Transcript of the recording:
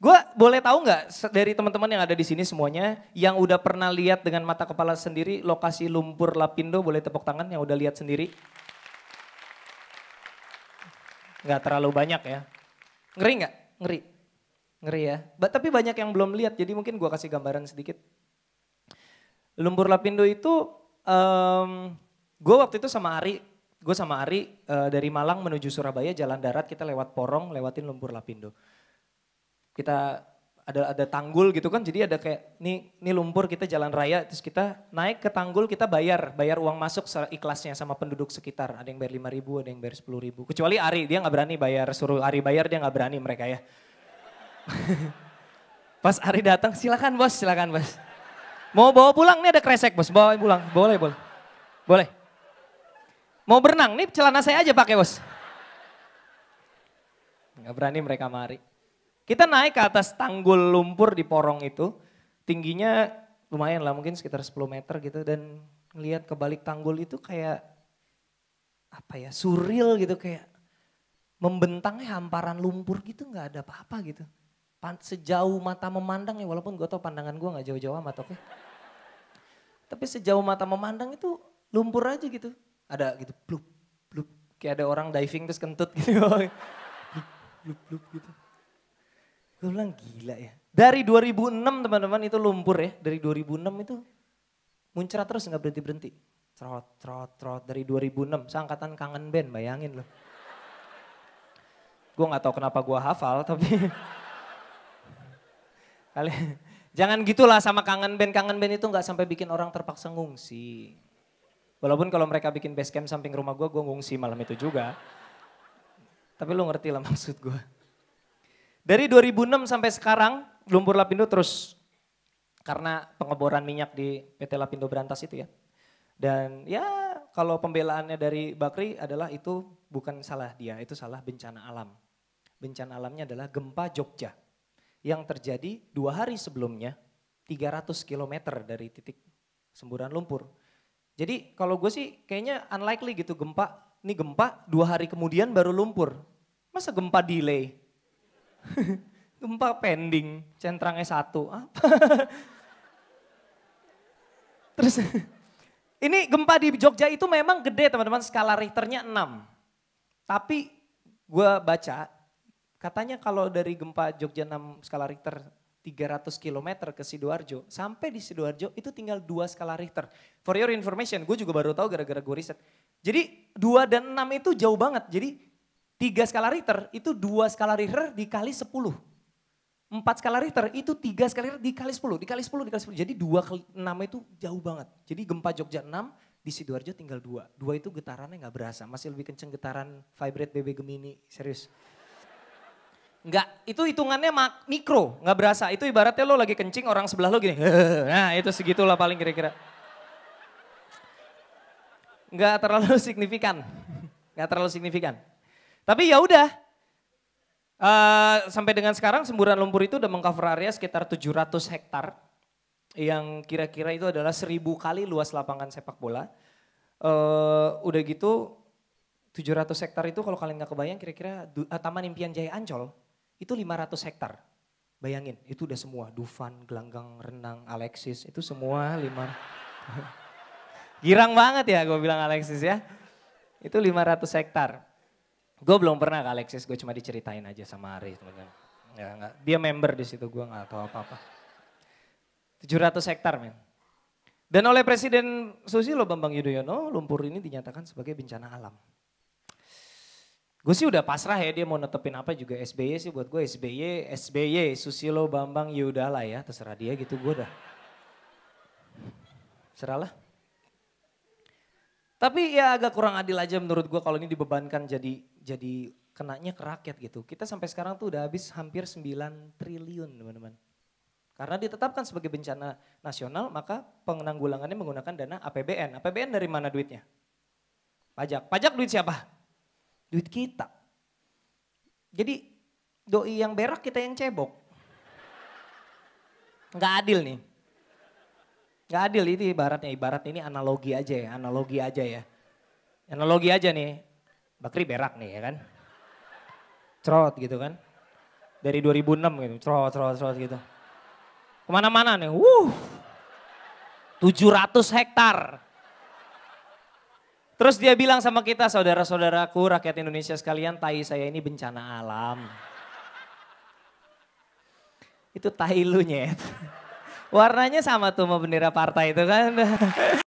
Gue boleh tahu nggak dari teman-teman yang ada di sini semuanya yang udah pernah lihat dengan mata kepala sendiri lokasi lumpur Lapindo boleh tepuk tangan yang udah lihat sendiri? Nggak terlalu banyak ya. Ngeri nggak? Ngeri. Ngeri ya. Ba tapi banyak yang belum lihat jadi mungkin gue kasih gambaran sedikit. Lumpur Lapindo itu um, gue waktu itu sama Ari gue sama Ari uh, dari Malang menuju Surabaya jalan darat kita lewat Porong lewatin Lumpur Lapindo kita ada ada tanggul gitu kan jadi ada kayak nih nih lumpur kita jalan raya terus kita naik ke tanggul kita bayar bayar uang masuk ikhlasnya sama penduduk sekitar ada yang bayar lima ribu ada yang bayar sepuluh ribu kecuali Ari dia nggak berani bayar suruh Ari bayar dia nggak berani mereka ya pas Ari datang silakan bos silakan bos mau bawa pulang nih ada kresek bos bawa pulang boleh boleh boleh mau berenang nih celana saya aja pakai bos nggak berani mereka mari kita naik ke atas tanggul lumpur di porong itu, tingginya lumayan lah mungkin sekitar 10 meter gitu dan ngelihat ke balik tanggul itu kayak apa ya suril gitu kayak membentangnya hamparan lumpur gitu nggak ada apa-apa gitu. Pan, sejauh mata memandang ya walaupun gue tau pandangan gue nggak jauh-jauh amat oke. Tapi sejauh mata memandang itu lumpur aja gitu. Ada gitu blub blub kayak ada orang diving terus kentut gitu. blub blub blub gitu. Gue bilang gila ya. Dari 2006 teman-teman itu lumpur ya. Dari 2006 itu muncrat terus nggak berhenti-berhenti. Trot, trot, trot. Dari 2006, seangkatan kangen band bayangin loh. Gue nggak tahu kenapa gue hafal tapi... Kalian, jangan gitulah sama kangen band. Kangen band itu nggak sampai bikin orang terpaksa ngungsi. Walaupun kalau mereka bikin base camp samping rumah gue, gue ngungsi malam itu juga. Tapi lu ngerti lah maksud gue. Dari 2006 sampai sekarang Lumpur Lapindo terus karena pengeboran minyak di PT Lapindo Berantas itu ya. Dan ya kalau pembelaannya dari Bakri adalah itu bukan salah dia, itu salah bencana alam. Bencana alamnya adalah gempa Jogja yang terjadi dua hari sebelumnya 300 km dari titik semburan lumpur. Jadi kalau gue sih kayaknya unlikely gitu gempa, ini gempa dua hari kemudian baru lumpur. Masa gempa delay? Gempa pending, centrangnya satu. Apa? Terus ini gempa di Jogja itu memang gede teman-teman, skala Richternya 6. Tapi gue baca, katanya kalau dari gempa Jogja 6 skala Richter 300 km ke Sidoarjo, sampai di Sidoarjo itu tinggal dua skala Richter. For your information, gue juga baru tahu gara-gara gue riset. Jadi dua dan enam itu jauh banget. Jadi 3 skala Richter itu 2 skala Richter dikali 10. 4 skala Richter itu 3 skala Richter dikali 10, dikali 10, dikali 10. Jadi 2 ke 6 itu jauh banget. Jadi gempa Jogja 6, di Sidoarjo tinggal 2. 2 itu getarannya nggak berasa, masih lebih kenceng getaran vibrate BB Gemini, serius. Enggak, itu hitungannya mak mikro, nggak berasa. Itu ibaratnya lo lagi kencing orang sebelah lo gini. Nah itu segitulah paling kira-kira. Enggak terlalu signifikan. Enggak terlalu signifikan. Tapi ya udah. Uh, sampai dengan sekarang semburan lumpur itu udah mengcover area sekitar 700 hektar yang kira-kira itu adalah seribu kali luas lapangan sepak bola. Uh, udah gitu 700 hektar itu kalau kalian nggak kebayang kira-kira uh, Taman Impian Jaya Ancol itu 500 hektar. Bayangin, itu udah semua. Dufan, Gelanggang, Renang, Alexis, itu semua lima. Girang banget ya gue bilang Alexis ya. Itu 500 hektar. Gue belum pernah ke Alexis, gue cuma diceritain aja sama Ari teman Ya, Dia member di situ, gue gak tahu apa-apa. 700 hektar men. Dan oleh Presiden Susilo Bambang Yudhoyono, lumpur ini dinyatakan sebagai bencana alam. Gue sih udah pasrah ya dia mau netepin apa juga SBY sih buat gue SBY, SBY, Susilo Bambang Yudhala ya terserah dia gitu gue udah. lah. Tapi ya agak kurang adil aja menurut gue kalau ini dibebankan jadi jadi kenanya ke rakyat gitu. Kita sampai sekarang tuh udah habis hampir 9 triliun teman-teman. Karena ditetapkan sebagai bencana nasional maka penanggulangannya menggunakan dana APBN. APBN dari mana duitnya? Pajak. Pajak duit siapa? Duit kita. Jadi doi yang berak kita yang cebok. Gak adil nih. Gak adil itu ibaratnya, ibarat ini analogi aja ya, analogi aja ya. Analogi aja nih, Bakri berak nih ya kan. Cerot gitu kan. Dari 2006 gitu, cerot, cerot, cerot gitu. Kemana-mana nih, wuh. 700 hektar. Terus dia bilang sama kita, saudara-saudaraku, rakyat Indonesia sekalian, tai saya ini bencana alam. Itu tai lu nyet. Warnanya sama tuh sama bendera partai itu kan.